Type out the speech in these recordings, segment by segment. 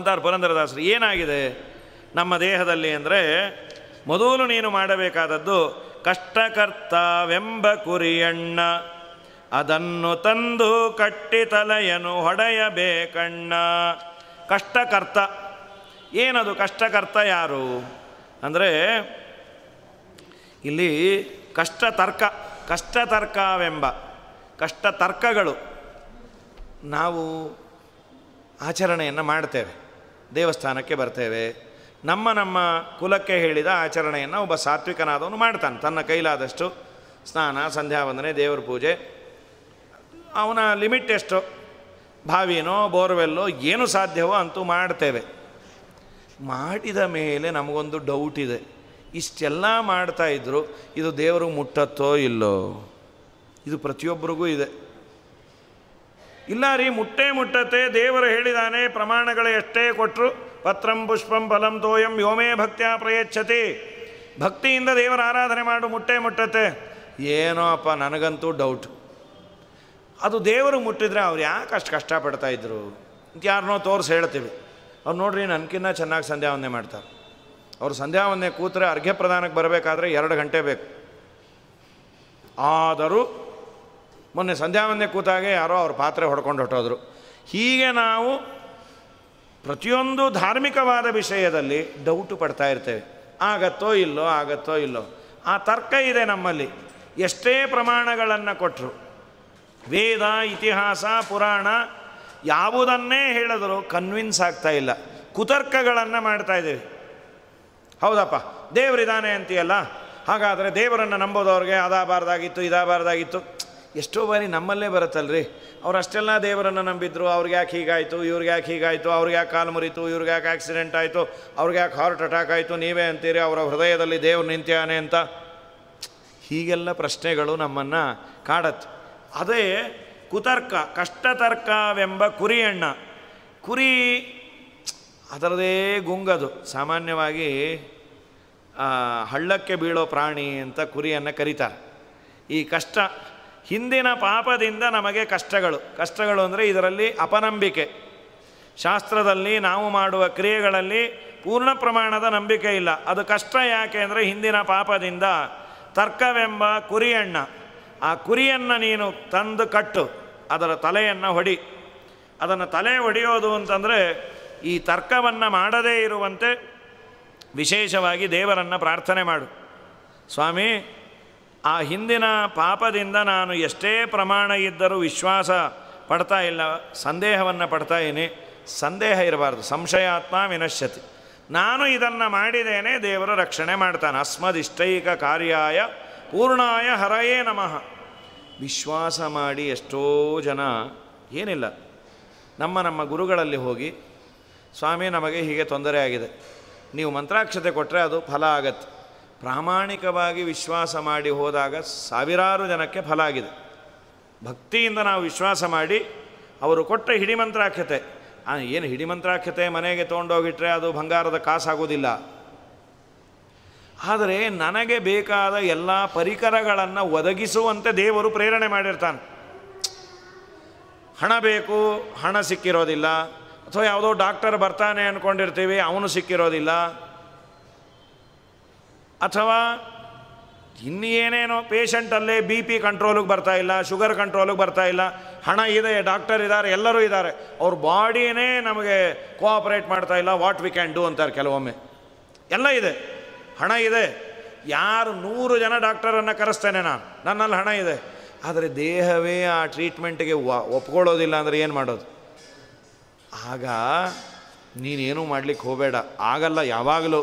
ಅಂತಾರೆ ಪುರಂದರದಾಸರು ಏನಾಗಿದೆ ನಮ್ಮ ದೇಹದಲ್ಲಿ ಅಂದರೆ ಮೊದಲು ನೀನು ಮಾಡಬೇಕಾದದ್ದು ಕಷ್ಟಕರ್ತವೆಂಬ ಕುರಿಯಣ್ಣ ಅದನ್ನು ತಂದು ಕಟ್ಟಿ ತಲೆಯನು ಹೊಡೆಯಬೇಕಣ್ಣ ಕಷ್ಟಕರ್ತ ಏನದು ಕಷ್ಟಕರ್ತ ಯಾರು ಅಂದರೆ ಇಲ್ಲಿ ಕಷ್ಟ ತರ್ಕ ಕಷ್ಟ ತರ್ಕವೆಂಬ ಕಷ್ಟ ತರ್ಕಗಳು ನಾವು ಆಚರಣೆಯನ್ನು ಮಾಡ್ತೇವೆ ದೇವಸ್ಥಾನಕ್ಕೆ ಬರ್ತೇವೆ ನಮ್ಮ ನಮ್ಮ ಕುಲಕ್ಕೆ ಹೇಳಿದ ಆಚರಣೆಯನ್ನು ಒಬ್ಬ ಸಾತ್ವಿಕನಾದವನು ಮಾಡ್ತಾನೆ ತನ್ನ ಕೈಲಾದಷ್ಟು ಸ್ನಾನ ಸಂಧ್ಯಾ ವಂದನೆ ದೇವರ ಪೂಜೆ ಅವನ ಲಿಮಿಟ್ ಎಷ್ಟು ಬಾವಿನೋ ಬೋರ್ವೆಲ್ಲೋ ಏನು ಸಾಧ್ಯವೋ ಅಂತೂ ಮಾಡ್ತೇವೆ ಮಾಡಿದ ಮೇಲೆ ನಮಗೊಂದು ಡೌಟ್ ಇದೆ ಇಷ್ಟೆಲ್ಲ ಮಾಡ್ತಾ ಇದ್ದರು ಇದು ದೇವರು ಮುಟ್ಟತ್ತೋ ಇಲ್ಲೋ ಇದು ಪ್ರತಿಯೊಬ್ಬರಿಗೂ ಇದೆ ಇಲ್ಲ ರೀ ಮುಟ್ಟೆ ಮುಟ್ಟತೆ ದೇವರು ಹೇಳಿದಾನೆ ಪ್ರಮಾಣಗಳು ಎಷ್ಟೇ ಕೊಟ್ಟರು ಪತ್ರಂ ಪುಷ್ಪಂ ಫಲಂ ತೋಯಂ ಯೋಮೇ ಭಕ್ತಿಯ ಪ್ರಯಚ್ಛತಿ ಭಕ್ತಿಯಿಂದ ದೇವರ ಆರಾಧನೆ ಮಾಡು ಮುಟ್ಟೆ ಮುಟ್ಟತೆ ಏನೋ ಅಪ್ಪ ನನಗಂತೂ ಡೌಟ್ ಅದು ದೇವರು ಮುಟ್ಟಿದ್ರೆ ಅವ್ರು ಯಾಕೆ ಅಷ್ಟು ಕಷ್ಟಪಡ್ತಾಯಿದ್ರು ಅಂತ ಯಾರನ್ನೋ ತೋರಿಸಿ ಹೇಳ್ತೀವಿ ಅವ್ರು ನೋಡ್ರಿ ನನಗಿನ್ನ ಚೆನ್ನಾಗಿ ಒಂದೇ ಮಾಡ್ತಾರೆ ಅವ್ರು ಒಂದೇ ಕೂತ್ರೆ ಅರ್ಘ್ಯ ಪ್ರದಾನಕ್ಕೆ ಬರಬೇಕಾದ್ರೆ ಎರಡು ಗಂಟೆ ಬೇಕು ಆದರೂ ಮೊನ್ನೆ ಸಂಧ್ಯಾ ಒಂದೇ ಕೂತಾಗೆ ಯಾರೋ ಅವ್ರ ಪಾತ್ರೆ ಹೊಡ್ಕೊಂಡು ಹೊಟ್ಟೋದ್ರು ಹೀಗೆ ನಾವು ಪ್ರತಿಯೊಂದು ಧಾರ್ಮಿಕವಾದ ವಿಷಯದಲ್ಲಿ ಡೌಟು ಪಡ್ತಾ ಇರ್ತೇವೆ ಆಗತ್ತೋ ಇಲ್ಲೋ ಆಗತ್ತೋ ಇಲ್ಲೋ ಆ ತರ್ಕ ಇದೆ ನಮ್ಮಲ್ಲಿ ಎಷ್ಟೇ ಪ್ರಮಾಣಗಳನ್ನು ಕೊಟ್ಟರು ವೇದ ಇತಿಹಾಸ ಪುರಾಣ ಯಾವುದನ್ನೇ ಹೇಳಿದ್ರು ಕನ್ವಿನ್ಸ್ ಆಗ್ತಾ ಇಲ್ಲ ಕುತರ್ಕಗಳನ್ನು ಮಾಡ್ತಾ ಇದ್ದೀವಿ ಹೌದಪ್ಪ ದೇವರಿದ್ದಾನೆ ಅಂತೀಯಲ್ಲ ಹಾಗಾದರೆ ದೇವರನ್ನು ನಂಬೋದವ್ರಿಗೆ ಅದಾಗಬಾರ್ದಾಗಿತ್ತು ಇದಾಗಬಾರ್ದಾಗಿತ್ತು ಎಷ್ಟೋ ಬಾರಿ ನಮ್ಮಲ್ಲೇ ಬರುತ್ತಲ್ರಿ ಅವ್ರು ಅಷ್ಟೆಲ್ಲ ದೇವರನ್ನು ನಂಬಿದ್ರು ಅವ್ರಿಗೆ ಯಾಕೆ ಹೀಗಾಯಿತು ಇವ್ರಿಗೆ ಯಾಕೆ ಹೀಗಾಯಿತು ಅವ್ರಿಗೆ ಯಾಕೆ ಕಾಲು ಮುರಿತು ಇವ್ರಿಗೆ ಯಾಕೆ ಆಕ್ಸಿಡೆಂಟ್ ಆಯಿತು ಅವ್ರಿಗೆ ಯಾಕೆ ಹಾರ್ಟ್ ಅಟ್ಯಾಕ್ ಆಯಿತು ನೀವೇ ಅಂತೀರಿ ಅವರ ಹೃದಯದಲ್ಲಿ ದೇವ್ರು ನಿಂತಾನೆ ಅಂತ ಹೀಗೆಲ್ಲ ಪ್ರಶ್ನೆಗಳು ನಮ್ಮನ್ನು ಕಾಡತ್ತೆ ಅದೇ ಕುತರ್ಕ ಕಷ್ಟತರ್ಕವೆಂಬ ಕುರಿಯಣ್ಣ ಕುರಿ ಅದರದೇ ಗುಂಗದು ಸಾಮಾನ್ಯವಾಗಿ ಹಳ್ಳಕ್ಕೆ ಬೀಳೋ ಪ್ರಾಣಿ ಅಂತ ಕುರಿಯನ್ನು ಕರೀತಾರೆ ಈ ಕಷ್ಟ ಹಿಂದಿನ ಪಾಪದಿಂದ ನಮಗೆ ಕಷ್ಟಗಳು ಕಷ್ಟಗಳು ಅಂದರೆ ಇದರಲ್ಲಿ ಅಪನಂಬಿಕೆ ಶಾಸ್ತ್ರದಲ್ಲಿ ನಾವು ಮಾಡುವ ಕ್ರಿಯೆಗಳಲ್ಲಿ ಪೂರ್ಣ ಪ್ರಮಾಣದ ನಂಬಿಕೆ ಇಲ್ಲ ಅದು ಕಷ್ಟ ಯಾಕೆ ಅಂದರೆ ಹಿಂದಿನ ಪಾಪದಿಂದ ತರ್ಕವೆಂಬ ಕುರಿಯಣ್ಣ ಆ ಕುರಿಯನ್ನು ನೀನು ತಂದು ಕಟ್ಟು ಅದರ ತಲೆಯನ್ನು ಹೊಡಿ ಅದನ್ನು ತಲೆ ಹೊಡೆಯೋದು ಅಂತಂದರೆ ಈ ತರ್ಕವನ್ನು ಮಾಡದೇ ಇರುವಂತೆ ವಿಶೇಷವಾಗಿ ದೇವರನ್ನು ಪ್ರಾರ್ಥನೆ ಮಾಡು ಸ್ವಾಮಿ ಆ ಹಿಂದಿನ ಪಾಪದಿಂದ ನಾನು ಎಷ್ಟೇ ಪ್ರಮಾಣ ಇದ್ದರೂ ವಿಶ್ವಾಸ ಪಡ್ತಾ ಇಲ್ಲ ಸಂದೇಹವನ್ನು ಪಡ್ತಾ ಇನಿ ಸಂದೇಹ ಇರಬಾರ್ದು ಸಂಶಯಾತ್ಮ ವಿನಶ್ಯತಿ ನಾನು ಇದನ್ನು ಮಾಡಿದೇನೆ ದೇವರು ರಕ್ಷಣೆ ಮಾಡ್ತಾನೆ ಅಸ್ಮದಿಷ್ಟೈಕ ಕಾರ್ಯಾಯ ಪೂರ್ಣಾಯ ಹರಯೇ ನಮಃ ವಿಶ್ವಾಸ ಮಾಡಿ ಎಷ್ಟೋ ಜನ ಏನಿಲ್ಲ ನಮ್ಮ ನಮ್ಮ ಗುರುಗಳಲ್ಲಿ ಹೋಗಿ ಸ್ವಾಮಿ ನಮಗೆ ಹೀಗೆ ತೊಂದರೆ ಆಗಿದೆ ನೀವು ಮಂತ್ರಾಕ್ಷತೆ ಕೊಟ್ಟರೆ ಅದು ಫಲ ಆಗತ್ತೆ ಪ್ರಾಮಾಣಿಕವಾಗಿ ವಿಶ್ವಾಸ ಮಾಡಿ ಹೋದಾಗ ಸಾವಿರಾರು ಜನಕ್ಕೆ ಫಲ ಆಗಿದೆ ಭಕ್ತಿಯಿಂದ ನಾವು ವಿಶ್ವಾಸ ಮಾಡಿ ಅವರು ಕೊಟ್ಟ ಹಿಡಿಮಂತ್ರಾಖ್ಯತೆ ಏನು ಹಿಡಿಮಂತ್ರಾಖ್ಯತೆ ಮನೆಗೆ ತೊಗೊಂಡೋಗಿಟ್ರೆ ಅದು ಬಂಗಾರದ ಕಾಸಾಗೋದಿಲ್ಲ ಆದರೆ ನನಗೆ ಬೇಕಾದ ಎಲ್ಲ ಪರಿಕರಗಳನ್ನು ಒದಗಿಸುವಂತೆ ದೇವರು ಪ್ರೇರಣೆ ಮಾಡಿರ್ತಾನೆ ಹಣ ಬೇಕು ಹಣ ಸಿಕ್ಕಿರೋದಿಲ್ಲ ಅಥವಾ ಯಾವುದೋ ಡಾಕ್ಟರ್ ಬರ್ತಾನೆ ಅಂದ್ಕೊಂಡಿರ್ತೀವಿ ಅವನು ಸಿಕ್ಕಿರೋದಿಲ್ಲ ಅಥವಾ ಇನ್ನೇನೇನೋ ಪೇಷಂಟಲ್ಲೇ ಬಿ ಪಿ ಕಂಟ್ರೋಲಿಗೆ ಬರ್ತಾ ಇಲ್ಲ ಶುಗರ್ ಕಂಟ್ರೋಲಿಗೆ ಬರ್ತಾ ಇಲ್ಲ ಹಣ ಇದೆ ಡಾಕ್ಟರ್ ಇದ್ದಾರೆ ಎಲ್ಲರೂ ಇದ್ದಾರೆ ಅವ್ರ ಬಾಡಿನೇ ನಮಗೆ ಕೋಆಪ್ರೇಟ್ ಮಾಡ್ತಾ ಇಲ್ಲ ವಾಟ್ ವಿ ಕ್ಯಾನ್ ಡೂ ಅಂತಾರೆ ಕೆಲವೊಮ್ಮೆ ಎಲ್ಲ ಇದೆ ಹಣ ಇದೆ ಯಾರು ನೂರು ಜನ ಡಾಕ್ಟರನ್ನು ಕರೆಸ್ತೇನೆ ನಾನು ನನ್ನಲ್ಲಿ ಹಣ ಇದೆ ಆದರೆ ದೇಹವೇ ಆ ಟ್ರೀಟ್ಮೆಂಟ್ಗೆ ಒಪ್ಕೊಳ್ಳೋದಿಲ್ಲ ಅಂದರೆ ಏನು ಮಾಡೋದು ಆಗ ನೀನೇನೂ ಮಾಡಲಿಕ್ಕೆ ಹೋಗಬೇಡ ಆಗಲ್ಲ ಯಾವಾಗಲೂ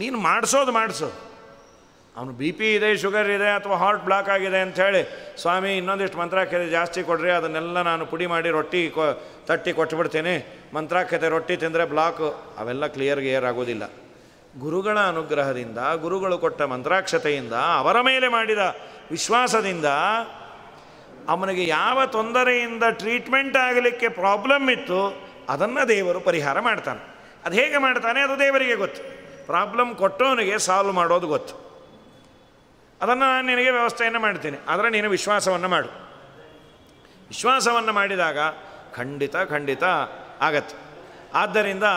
ನೀನು ಮಾಡಿಸೋದು ಮಾಡಿಸೋ ಅವನು ಬಿ ಪಿ ಇದೆ ಶುಗರ್ ಇದೆ ಅಥವಾ ಹಾರ್ಟ್ ಬ್ಲಾಕ್ ಆಗಿದೆ ಅಂಥೇಳಿ ಸ್ವಾಮಿ ಇನ್ನೊಂದಿಷ್ಟು ಮಂತ್ರಾಖ್ಯತೆ ಜಾಸ್ತಿ ಕೊಡ್ರಿ ಅದನ್ನೆಲ್ಲ ನಾನು ಪುಡಿ ಮಾಡಿ ರೊಟ್ಟಿ ಕೊ ತಟ್ಟಿ ಕೊಟ್ಬಿಡ್ತೀನಿ ಮಂತ್ರಾಖ್ಯತೆ ರೊಟ್ಟಿ ತಿಂದರೆ ಬ್ಲಾಕು ಅವೆಲ್ಲ ಕ್ಲಿಯರ್ ಗಿಯರ್ ಆಗೋದಿಲ್ಲ ಗುರುಗಳ ಅನುಗ್ರಹದಿಂದ ಗುರುಗಳು ಕೊಟ್ಟ ಮಂತ್ರಾಕ್ಷತೆಯಿಂದ ಅವರ ಮೇಲೆ ಮಾಡಿದ ವಿಶ್ವಾಸದಿಂದ ಅವನಿಗೆ ಯಾವ ತೊಂದರೆಯಿಂದ ಟ್ರೀಟ್ಮೆಂಟ್ ಆಗಲಿಕ್ಕೆ ಪ್ರಾಬ್ಲಮ್ ಇತ್ತು ಅದನ್ನು ದೇವರು ಪರಿಹಾರ ಮಾಡ್ತಾನೆ ಅದು ಹೇಗೆ ಮಾಡ್ತಾನೆ ಅದು ದೇವರಿಗೆ ಗೊತ್ತು ಪ್ರಾಬ್ಲಮ್ ಕೊಟ್ಟವನಿಗೆ ಸಾಲ್ವ್ ಮಾಡೋದು ಗೊತ್ತು ಅದನ್ನು ನಾನು ನಿನಗೆ ವ್ಯವಸ್ಥೆಯನ್ನು ಮಾಡ್ತೀನಿ ಆದರೆ ನೀನು ವಿಶ್ವಾಸವನ್ನು ಮಾಡು ವಿಶ್ವಾಸವನ್ನು ಮಾಡಿದಾಗ ಖಂಡಿತ ಖಂಡಿತ ಆಗತ್ತೆ ಆದ್ದರಿಂದ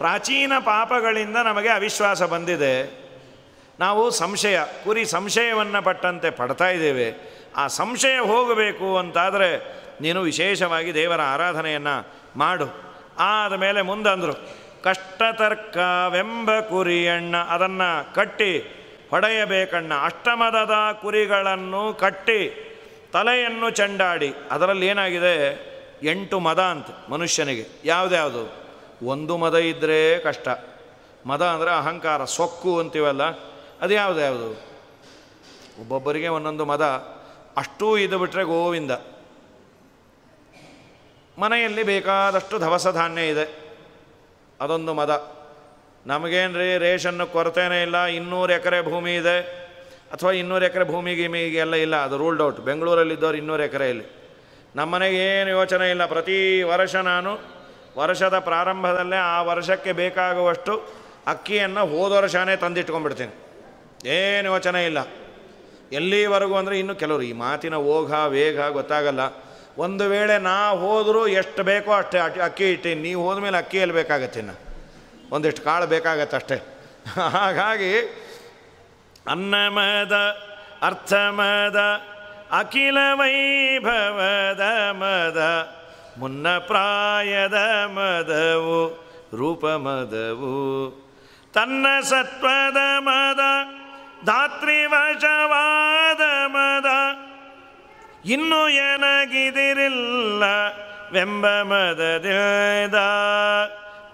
ಪ್ರಾಚೀನ ಪಾಪಗಳಿಂದ ನಮಗೆ ಅವಿಶ್ವಾಸ ಬಂದಿದೆ ನಾವು ಸಂಶಯ ಕುರಿ ಸಂಶಯವನ್ನು ಪಟ್ಟಂತೆ ಪಡ್ತಾ ಇದ್ದೇವೆ ಆ ಸಂಶಯ ಹೋಗಬೇಕು ಅಂತಾದರೆ ನೀನು ವಿಶೇಷವಾಗಿ ದೇವರ ಆರಾಧನೆಯನ್ನು ಮಾಡು ಆದ ಮೇಲೆ ಮುಂದಂದರು ಕಷ್ಟತರ್ಕವೆಂಬ ಕುರಿಯಣ್ಣ ಅದನ್ನು ಕಟ್ಟಿ ಹೊಡೆಯಬೇಕಣ್ಣ ಅಷ್ಟಮದದ ಕುರಿಗಳನ್ನು ಕಟ್ಟಿ ತಲೆಯನ್ನು ಚಂಡಾಡಿ ಅದರಲ್ಲಿ ಏನಾಗಿದೆ ಎಂಟು ಮದ ಅಂತ ಮನುಷ್ಯನಿಗೆ ಯಾವುದ್ಯಾವುದು ಒಂದು ಮದ ಇದ್ದರೆ ಕಷ್ಟ ಮದ ಅಂದರೆ ಅಹಂಕಾರ ಸೊಕ್ಕು ಅಂತೀವಲ್ಲ ಅದು ಯಾವುದ್ಯಾವುದು ಒಬ್ಬೊಬ್ಬರಿಗೆ ಒಂದೊಂದು ಮದ ಅಷ್ಟೂ ಇದು ಬಿಟ್ಟರೆ ಗೋವಿಂದ ಮನೆಯಲ್ಲಿ ಬೇಕಾದಷ್ಟು ಧವಸ ಧಾನ್ಯ ಇದೆ ಅದೊಂದು ಮದ ನಮಗೇನ್ರಿ ರೇಷನ್ನು ಕೊರತೆನೇ ಇಲ್ಲ ಇನ್ನೂರು ಎಕರೆ ಭೂಮಿ ಇದೆ ಅಥವಾ ಇನ್ನೂರು ಎಕರೆ ಭೂಮಿ ಮೀಗೆಲ್ಲ ಇಲ್ಲ ಅದು ರೂಲ್ಡ್ ಔಟ್ ಬೆಂಗಳೂರಲ್ಲಿದ್ದವ್ರು ಇನ್ನೂರು ಎಕರೆಯಲ್ಲಿ ನಮ್ಮ ನಮ್ಮನೆಗೆ ಏನು ಯೋಚನೆ ಇಲ್ಲ ಪ್ರತಿ ವರ್ಷ ನಾನು ವರ್ಷದ ಪ್ರಾರಂಭದಲ್ಲೇ ಆ ವರ್ಷಕ್ಕೆ ಬೇಕಾಗುವಷ್ಟು ಅಕ್ಕಿಯನ್ನು ಹೋದ ವರ್ಷನೇ ತಂದಿಟ್ಕೊಂಡ್ಬಿಡ್ತೀನಿ ಏನು ಯೋಚನೆ ಇಲ್ಲ ಎಲ್ಲಿವರೆಗೂ ಅಂದರೆ ಇನ್ನು ಕೆಲವರು ಈ ಮಾತಿನ ಓಘ ವೇಗ ಗೊತ್ತಾಗಲ್ಲ ಒಂದು ವೇಳೆ ನಾ ಹೋದರೂ ಎಷ್ಟು ಬೇಕೋ ಅಷ್ಟೇ ಅಕ್ಕಿ ಇಟ್ಟೀನಿ ನೀವು ಮೇಲೆ ಅಕ್ಕಿ ಎಲ್ಲಿ ಬೇಕಾಗತ್ತೆ ನಾ ಒಂದಿಷ್ಟು ಕಾಳು ಬೇಕಾಗತ್ತೆ ಅಷ್ಟೇ ಹಾಗಾಗಿ ಅನ್ನಮದ ಅರ್ಥಮದ ಅಖಿಲ ವೈಭವದ ಮದ ಮುನ್ನ ಪ್ರಾಯದ ಮದವು ರೂಪಮದವು ತನ್ನ ಸತ್ವದ ಮದ ವಶವಾದ ಮದ ಇನ್ನು ಏನಾಗಿದಿರಿಲ್ಲ ವೆಂಬ ಮದದ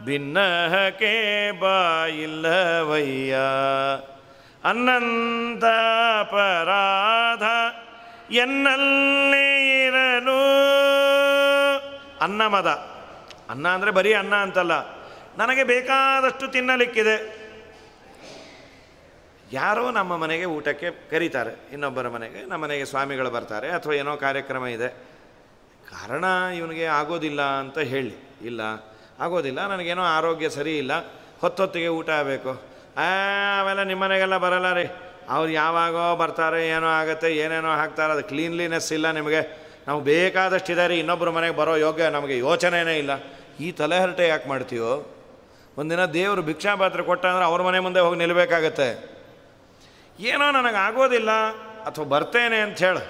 ಭಿನ್ನಹಕೆ ಬಾಯಿಲ್ಲವಯ್ಯ ಅನ್ನಂತ ಅಪರಾಧ ಎನ್ನಲ್ಲಿ ಇರಲು ಅನ್ನ ಮದ ಅನ್ನ ಅಂದರೆ ಬರೀ ಅನ್ನ ಅಂತಲ್ಲ ನನಗೆ ಬೇಕಾದಷ್ಟು ತಿನ್ನಲಿಕ್ಕಿದೆ ಯಾರೋ ನಮ್ಮ ಮನೆಗೆ ಊಟಕ್ಕೆ ಕರೀತಾರೆ ಇನ್ನೊಬ್ಬರ ಮನೆಗೆ ನಮ್ಮ ಮನೆಗೆ ಸ್ವಾಮಿಗಳು ಬರ್ತಾರೆ ಅಥವಾ ಏನೋ ಕಾರ್ಯಕ್ರಮ ಇದೆ ಕಾರಣ ಇವನಿಗೆ ಆಗೋದಿಲ್ಲ ಅಂತ ಹೇಳಿ ಇಲ್ಲ ಆಗೋದಿಲ್ಲ ನನಗೇನೋ ಆರೋಗ್ಯ ಸರಿ ಇಲ್ಲ ಹೊತ್ತೊತ್ತಿಗೆ ಊಟ ಆಗಬೇಕು ಆಮೇಲೆ ನಿಮ್ಮ ಮನೆಗೆಲ್ಲ ಬರಲ್ಲ ರೀ ಅವ್ರು ಯಾವಾಗೋ ಬರ್ತಾರೆ ಏನೋ ಆಗುತ್ತೆ ಏನೇನೋ ಹಾಕ್ತಾರೆ ಅದು ಕ್ಲೀನ್ಲಿನೆಸ್ ಇಲ್ಲ ನಿಮಗೆ ನಾವು ಬೇಕಾದಷ್ಟು ರೀ ಇನ್ನೊಬ್ಬರ ಮನೆಗೆ ಬರೋ ಯೋಗ್ಯ ನಮಗೆ ಯೋಚನೆಯೇ ಇಲ್ಲ ಈ ತಲೆಹರಟೆ ಯಾಕೆ ಮಾಡ್ತೀವೋ ಒಂದಿನ ದೇವರು ಭಿಕ್ಷಾಪಾತ್ರೆ ಕೊಟ್ಟ ಅಂದರೆ ಅವ್ರ ಮನೆ ಮುಂದೆ ಹೋಗಿ ನಿಲ್ಲಬೇಕಾಗತ್ತೆ ಏನೋ ನನಗೆ ಆಗೋದಿಲ್ಲ ಅಥವಾ ಬರ್ತೇನೆ ಅಂತ ಅಂಥೇಳಿ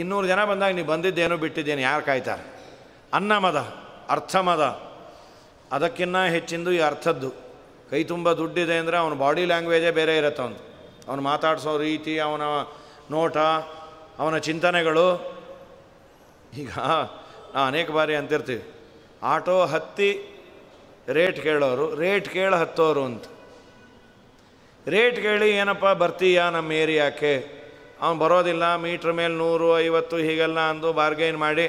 ಇನ್ನೂರು ಜನ ಬಂದಾಗ ನೀವು ಬಂದಿದ್ದೇನೋ ಬಿಟ್ಟಿದ್ದೇನೆ ಯಾರು ಕಾಯ್ತಾರೆ ಅನ್ನಮದ ಅರ್ಥಮದ ಅದಕ್ಕಿನ್ನ ಹೆಚ್ಚಿಂದು ಈ ಅರ್ಥದ್ದು ಕೈ ತುಂಬ ದುಡ್ಡಿದೆ ಅಂದರೆ ಅವನ ಬಾಡಿ ಲ್ಯಾಂಗ್ವೇಜೇ ಬೇರೆ ಇರುತ್ತೆ ಅವನು ಅವನು ಮಾತಾಡಿಸೋ ರೀತಿ ಅವನ ನೋಟ ಅವನ ಚಿಂತನೆಗಳು ಈಗ ನಾ ಅನೇಕ ಬಾರಿ ಅಂತಿರ್ತೀವಿ ಆಟೋ ಹತ್ತಿ ರೇಟ್ ಕೇಳೋರು ರೇಟ್ ಕೇಳಿ ಹತ್ತೋರು ಅಂತ ರೇಟ್ ಕೇಳಿ ಏನಪ್ಪ ಬರ್ತೀಯಾ ನಮ್ಮ ಏರಿಯಾಕ್ಕೆ ಅವನು ಬರೋದಿಲ್ಲ ಮೀಟ್ರ್ ಮೇಲೆ ನೂರು ಐವತ್ತು ಹೀಗೆಲ್ಲ ಅಂದು ಬಾರ್ಗೈನ್ ಮಾಡಿ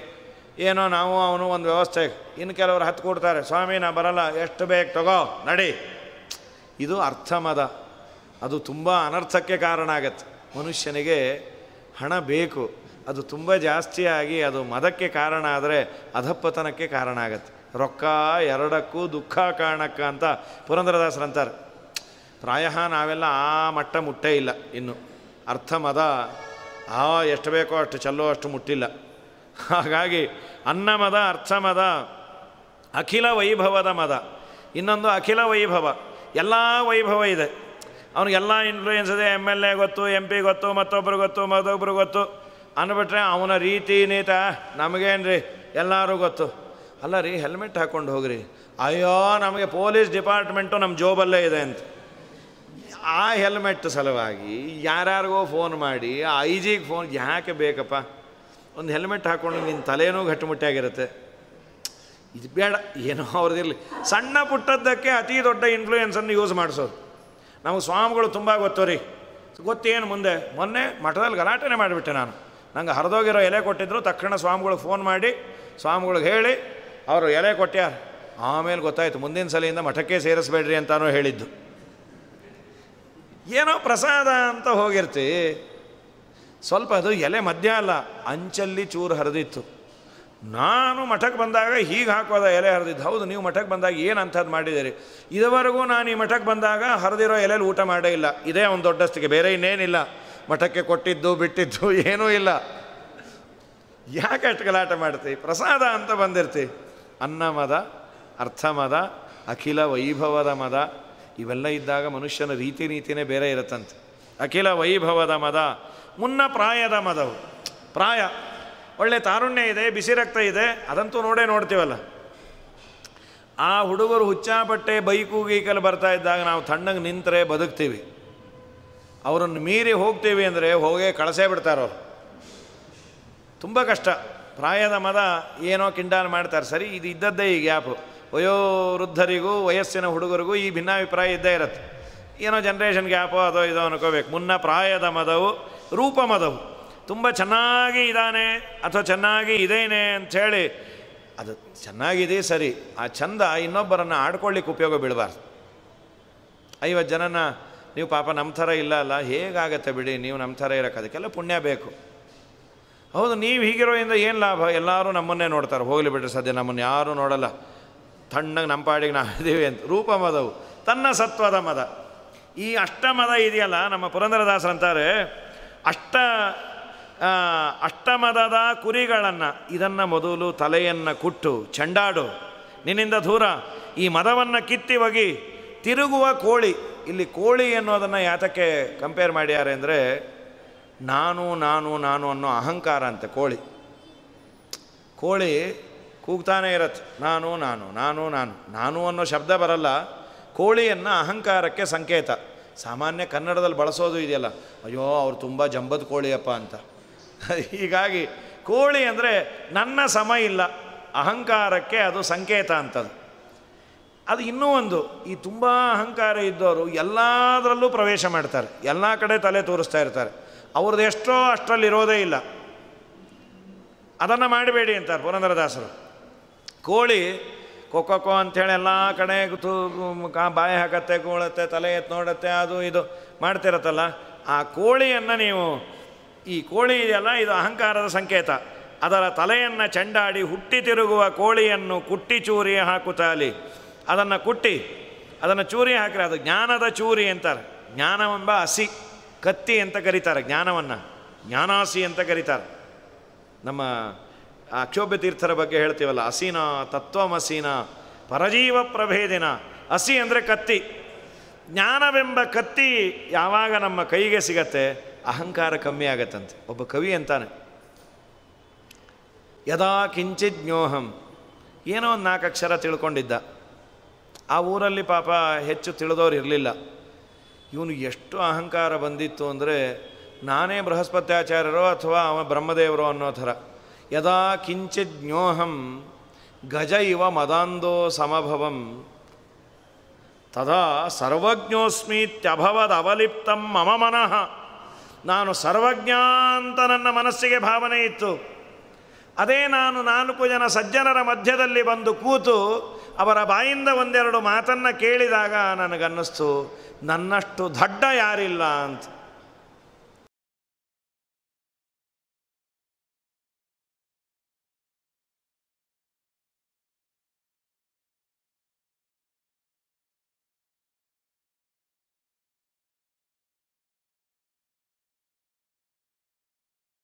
ಏನೋ ನಾವು ಅವನು ಒಂದು ವ್ಯವಸ್ಥೆ ಇನ್ನು ಕೆಲವರು ಹತ್ತು ಕೊಡ್ತಾರೆ ಸ್ವಾಮಿ ನಾ ಬರಲ್ಲ ಎಷ್ಟು ಬೇಗ ತಗೋ ನಡಿ ಇದು ಅರ್ಥಮದ ಅದು ತುಂಬ ಅನರ್ಥಕ್ಕೆ ಕಾರಣ ಆಗತ್ತೆ ಮನುಷ್ಯನಿಗೆ ಹಣ ಬೇಕು ಅದು ತುಂಬ ಜಾಸ್ತಿಯಾಗಿ ಅದು ಮದಕ್ಕೆ ಕಾರಣ ಆದರೆ ಅಧಪ್ಪತನಕ್ಕೆ ಕಾರಣ ಆಗತ್ತೆ ರೊಕ್ಕ ಎರಡಕ್ಕೂ ದುಃಖ ಕಾರಣಕ್ಕ ಅಂತ ಪುರಂದರದಾಸರಂತಾರೆ ಪ್ರಾಯ ನಾವೆಲ್ಲ ಆ ಮಟ್ಟ ಮುಟ್ಟೇ ಇಲ್ಲ ಇನ್ನು ಅರ್ಥ ಮದ ಆ ಎಷ್ಟು ಬೇಕೋ ಅಷ್ಟು ಚಲ್ಲೋ ಅಷ್ಟು ಮುಟ್ಟಿಲ್ಲ ಹಾಗಾಗಿ ಅನ್ನ ಮದ ಅರ್ಥ ಮದ ಅಖಿಲ ವೈಭವದ ಮದ ಇನ್ನೊಂದು ಅಖಿಲ ವೈಭವ ಎಲ್ಲ ವೈಭವ ಇದೆ ಅವನಿಗೆಲ್ಲ ಇನ್ಫ್ಲೂಯೆನ್ಸ್ ಇದೆ ಎಮ್ ಎಲ್ ಎ ಗೊತ್ತು ಎಮ್ ಪಿ ಗೊತ್ತು ಮತ್ತೊಬ್ರು ಗೊತ್ತು ಮತ್ತೊಬ್ರು ಗೊತ್ತು ಅಂದ್ಬಿಟ್ರೆ ಅವನ ರೀತಿ ನೀತ ನಮಗೇನು ರೀ ಎಲ್ಲರೂ ಗೊತ್ತು ಅಲ್ಲ ರೀ ಹೆಲ್ಮೆಟ್ ಹಾಕ್ಕೊಂಡು ಹೋಗ್ರಿ ಅಯ್ಯೋ ನಮಗೆ ಪೊಲೀಸ್ ಡಿಪಾರ್ಟ್ಮೆಂಟು ನಮ್ಮ ಜೋಬಲ್ಲೇ ಇದೆ ಅಂತ ಆ ಹೆಲ್ಮೆಟ್ ಸಲುವಾಗಿ ಯಾರ್ಯಾರಿಗೋ ಫೋನ್ ಮಾಡಿ ಆ ಐ ಜಿಗೆ ಫೋನ್ ಯಾಕೆ ಬೇಕಪ್ಪ ಒಂದು ಹೆಲ್ಮೆಟ್ ಹಾಕ್ಕೊಂಡು ನಿನ್ನ ತಲೆನೂ ಗಟ್ಟುಮುಟ್ಟಾಗಿರುತ್ತೆ ಇದು ಬೇಡ ಏನೋ ಇರಲಿ ಸಣ್ಣ ಪುಟ್ಟದ್ದಕ್ಕೆ ಅತಿ ದೊಡ್ಡ ಇನ್ಫ್ಲೂಯೆನ್ಸನ್ನು ಯೂಸ್ ಮಾಡಿಸೋರು ನಮಗೆ ಸ್ವಾಮಿಗಳು ತುಂಬ ಗೊತ್ತು ರೀ ಗೊತ್ತೇನು ಮುಂದೆ ಮೊನ್ನೆ ಮಠದಲ್ಲಿ ಗಲಾಟೆನೇ ಮಾಡಿಬಿಟ್ಟೆ ನಾನು ನಂಗೆ ಹರಿದೋಗಿರೋ ಎಲೆ ಕೊಟ್ಟಿದ್ರು ತಕ್ಷಣ ಸ್ವಾಮಿಗಳು ಫೋನ್ ಮಾಡಿ ಸ್ವಾಮಿಗಳಿಗೆ ಹೇಳಿ ಅವರು ಎಲೆ ಕೊಟ್ಟ್ಯಾರ ಆಮೇಲೆ ಗೊತ್ತಾಯಿತು ಮುಂದಿನ ಸಲಿಯಿಂದ ಮಠಕ್ಕೆ ಸೇರಿಸ್ಬೇಡ್ರಿ ಅಂತಾನೂ ಹೇಳಿದ್ದು ಏನೋ ಪ್ರಸಾದ ಅಂತ ಹೋಗಿರ್ತಿ ಸ್ವಲ್ಪ ಅದು ಎಲೆ ಮಧ್ಯ ಅಲ್ಲ ಅಂಚಲ್ಲಿ ಚೂರು ಹರಿದಿತ್ತು ನಾನು ಮಠಕ್ಕೆ ಬಂದಾಗ ಹೀಗೆ ಹಾಕೋದ ಎಲೆ ಹರಿದಿದ್ದು ಹೌದು ನೀವು ಮಠಕ್ಕೆ ಬಂದಾಗ ಏನು ಅಂಥದ್ದು ಮಾಡಿದ್ದೀರಿ ಇದುವರೆಗೂ ನಾನು ಈ ಮಠಕ್ಕೆ ಬಂದಾಗ ಹರಿದಿರೋ ಎಲೆಯಲ್ಲಿ ಊಟ ಮಾಡೇ ಇಲ್ಲ ಇದೇ ಒಂದು ದೊಡ್ಡಸ್ತಿಗೆ ಬೇರೆ ಇನ್ನೇನಿಲ್ಲ ಮಠಕ್ಕೆ ಕೊಟ್ಟಿದ್ದು ಬಿಟ್ಟಿದ್ದು ಏನೂ ಇಲ್ಲ ಯಾಕೆ ಅಷ್ಟು ಗಲಾಟ ಮಾಡ್ತಿ ಪ್ರಸಾದ ಅಂತ ಬಂದಿರ್ತಿ ಅನ್ನ ಮದ ಅರ್ಥ ಮದ ಅಖಿಲ ವೈಭವದ ಮದ ಇವೆಲ್ಲ ಇದ್ದಾಗ ಮನುಷ್ಯನ ರೀತಿ ನೀತಿನೇ ಬೇರೆ ಇರುತ್ತಂತೆ ಅಖಿಲ ವೈಭವದ ಮದ ಮುನ್ನ ಪ್ರಾಯದ ಮದವು ಪ್ರಾಯ ಒಳ್ಳೆ ತಾರುಣ್ಯ ಇದೆ ಬಿಸಿ ರಕ್ತ ಇದೆ ಅದಂತೂ ನೋಡೇ ನೋಡ್ತೀವಲ್ಲ ಆ ಹುಡುಗರು ಹುಚ್ಚಾಪಟ್ಟೆ ಬೈಕು ಗೀಕಲ್ಲಿ ಬರ್ತಾ ಇದ್ದಾಗ ನಾವು ತಣ್ಣಗೆ ನಿಂತರೆ ಬದುಕ್ತೀವಿ ಅವರನ್ನು ಮೀರಿ ಹೋಗ್ತೀವಿ ಅಂದರೆ ಹೋಗೇ ಕಳಸೇ ಅವರು ತುಂಬ ಕಷ್ಟ ಪ್ರಾಯದ ಮದ ಏನೋ ಕಿಂಡಾನ ಮಾಡ್ತಾರೆ ಸರಿ ಇದು ಇದ್ದದ್ದೇ ಈ ಗ್ಯಾಪು ವಯೋವೃದ್ಧರಿಗೂ ವಯಸ್ಸಿನ ಹುಡುಗರಿಗೂ ಈ ಭಿನ್ನಾಭಿಪ್ರಾಯ ಇದ್ದೇ ಇರುತ್ತೆ ಏನೋ ಜನ್ರೇಷನ್ ಗ್ಯಾಪೋ ಅದೋ ಇದೋ ಅನ್ಕೋಬೇಕು ಮುನ್ನ ಪ್ರಾಯದ ಮದವು ರೂಪ ಮದವು ತುಂಬ ಚೆನ್ನಾಗಿ ಇದ್ದಾನೆ ಅಥವಾ ಚೆನ್ನಾಗಿ ಇದೇನೆ ಅಂಥೇಳಿ ಅದು ಚೆನ್ನಾಗಿದೆ ಸರಿ ಆ ಚಂದ ಇನ್ನೊಬ್ಬರನ್ನು ಆಡ್ಕೊಳ್ಳಿಕ್ಕೆ ಉಪಯೋಗ ಬೀಳಬಾರ್ದು ಐವತ್ತು ಜನನ ನೀವು ಪಾಪ ನಮ್ಮ ಥರ ಇಲ್ಲ ಅಲ್ಲ ಹೇಗಾಗತ್ತೆ ಬಿಡಿ ನೀವು ನಮ್ಮ ಥರ ಇರೋಕ್ಕೆ ಅದಕ್ಕೆಲ್ಲ ಪುಣ್ಯ ಬೇಕು ಹೌದು ನೀವು ಹೀಗಿರೋದ್ರಿಂದ ಏನು ಲಾಭ ಎಲ್ಲರೂ ನಮ್ಮನ್ನೇ ನೋಡ್ತಾರೆ ಹೋಗಲಿ ಬಿಡ್ರಿ ಸದ್ಯ ನಮ್ಮನ್ನು ಯಾರೂ ನೋಡಲ್ಲ ತಣ್ಣಗೆ ನಮ್ಮ ಪಾಡಿಗೆ ನಾವು ಇದ್ದೀವಿ ಅಂತ ರೂಪ ಮದವು ತನ್ನ ಸತ್ವದ ಮದ ಈ ಅಷ್ಟಮದ ಇದೆಯಲ್ಲ ನಮ್ಮ ಅಂತಾರೆ ಅಷ್ಟ ಅಷ್ಟಮದದ ಕುರಿಗಳನ್ನು ಇದನ್ನು ಮೊದಲು ತಲೆಯನ್ನು ಕುಟ್ಟು ಚಂಡಾಡು ನಿನ್ನಿಂದ ದೂರ ಈ ಮದವನ್ನು ಕಿತ್ತಿ ಒಗಿ ತಿರುಗುವ ಕೋಳಿ ಇಲ್ಲಿ ಕೋಳಿ ಅನ್ನೋದನ್ನು ಯಾತಕ್ಕೆ ಕಂಪೇರ್ ಮಾಡ್ಯಾರೆ ಅಂದರೆ ನಾನು ನಾನು ನಾನು ಅನ್ನೋ ಅಹಂಕಾರ ಅಂತೆ ಕೋಳಿ ಕೋಳಿ ಕೂಗ್ತಾನೇ ಇರತ್ತೆ ನಾನು ನಾನು ನಾನು ನಾನು ನಾನು ಅನ್ನೋ ಶಬ್ದ ಬರಲ್ಲ ಕೋಳಿಯನ್ನು ಅಹಂಕಾರಕ್ಕೆ ಸಂಕೇತ ಸಾಮಾನ್ಯ ಕನ್ನಡದಲ್ಲಿ ಬಳಸೋದು ಇದೆಯಲ್ಲ ಅಯ್ಯೋ ಅವ್ರು ತುಂಬ ಜಂಬದ ಕೋಳಿಯಪ್ಪ ಅಂತ ಹೀಗಾಗಿ ಕೋಳಿ ಅಂದರೆ ನನ್ನ ಸಮ ಇಲ್ಲ ಅಹಂಕಾರಕ್ಕೆ ಅದು ಸಂಕೇತ ಅಂತದು ಅದು ಇನ್ನೂ ಒಂದು ಈ ತುಂಬ ಅಹಂಕಾರ ಇದ್ದವರು ಎಲ್ಲದರಲ್ಲೂ ಪ್ರವೇಶ ಮಾಡ್ತಾರೆ ಎಲ್ಲ ಕಡೆ ತಲೆ ತೋರಿಸ್ತಾ ಇರ್ತಾರೆ ಅವ್ರದ್ದು ಎಷ್ಟೋ ಇರೋದೇ ಇಲ್ಲ ಅದನ್ನು ಮಾಡಬೇಡಿ ಅಂತಾರೆ ಪುರಂದರದಾಸರು ಕೋಳಿ ಕೊಕ್ಕೋ ಅಂಥೇಳಿ ಎಲ್ಲ ಕಡೆ ತೂ ಕಾ ಬಾಯಿ ಹಾಕತ್ತೆ ಕೂಳತ್ತೆ ತಲೆ ಎತ್ತು ನೋಡತ್ತೆ ಅದು ಇದು ಮಾಡ್ತಿರತ್ತಲ್ಲ ಆ ಕೋಳಿಯನ್ನು ನೀವು ಈ ಕೋಳಿ ಇದೆಯಲ್ಲ ಇದು ಅಹಂಕಾರದ ಸಂಕೇತ ಅದರ ತಲೆಯನ್ನು ಚಂಡಾಡಿ ಹುಟ್ಟಿ ತಿರುಗುವ ಕೋಳಿಯನ್ನು ಕುಟ್ಟಿ ಚೂರಿ ಹಾಕುತ್ತಾಲಿ ಅದನ್ನು ಕುಟ್ಟಿ ಅದನ್ನು ಚೂರಿ ಹಾಕಿರಿ ಅದು ಜ್ಞಾನದ ಚೂರಿ ಅಂತಾರೆ ಜ್ಞಾನವೆಂಬ ಹಸಿ ಕತ್ತಿ ಅಂತ ಕರೀತಾರೆ ಜ್ಞಾನವನ್ನು ಜ್ಞಾನಾಸಿ ಅಂತ ಕರೀತಾರೆ ನಮ್ಮ ಆ ತೀರ್ಥರ ಬಗ್ಗೆ ಹೇಳ್ತೀವಲ್ಲ ಅಸೀನ ತತ್ವಮಸೀನ ಪರಜೀವ ಪ್ರಭೇದಿನ ಹಸಿ ಅಂದರೆ ಕತ್ತಿ ಜ್ಞಾನವೆಂಬ ಕತ್ತಿ ಯಾವಾಗ ನಮ್ಮ ಕೈಗೆ ಸಿಗತ್ತೆ ಅಹಂಕಾರ ಕಮ್ಮಿ ಆಗತ್ತಂತೆ ಒಬ್ಬ ಕವಿ ಅಂತಾನೆ ಯದಾ ಕಿಂಚಿತ್ ಜ್ಞೋಹಂ ಏನೋ ಒಂದು ನಾಲ್ಕು ಅಕ್ಷರ ತಿಳ್ಕೊಂಡಿದ್ದ ಆ ಊರಲ್ಲಿ ಪಾಪ ಹೆಚ್ಚು ತಿಳಿದವ್ರು ಇರಲಿಲ್ಲ ಇವನು ಎಷ್ಟು ಅಹಂಕಾರ ಬಂದಿತ್ತು ಅಂದರೆ ನಾನೇ ಬೃಹಸ್ಪತ್ಯಾಚಾರ್ಯರೋ ಅಥವಾ ಅವ ಬ್ರಹ್ಮದೇವರೋ ಅನ್ನೋ ಥರ ಯದಾ ಕಿಂಚಿತ್ ಜ್ಞೋಹಂ ಗಜ ಇವ ಮದಾಂದೋ ಸಮಭವಂ ತದಾ ಸರ್ವಜ್ಞೋಸ್ಮೀತ್ಯಭವದವಲಿಪ್ತಂ ಮಮ ಮನಃ ನಾನು ಸರ್ವಜ್ಞ ಅಂತ ನನ್ನ ಮನಸ್ಸಿಗೆ ಭಾವನೆ ಇತ್ತು ಅದೇ ನಾನು ನಾಲ್ಕು ಜನ ಸಜ್ಜನರ ಮಧ್ಯದಲ್ಲಿ ಬಂದು ಕೂತು ಅವರ ಬಾಯಿಂದ ಒಂದೆರಡು ಮಾತನ್ನು ಕೇಳಿದಾಗ ನನಗನ್ನಿಸ್ತು ನನ್ನಷ್ಟು ದಡ್ಡ ಯಾರಿಲ್ಲ ಅಂತ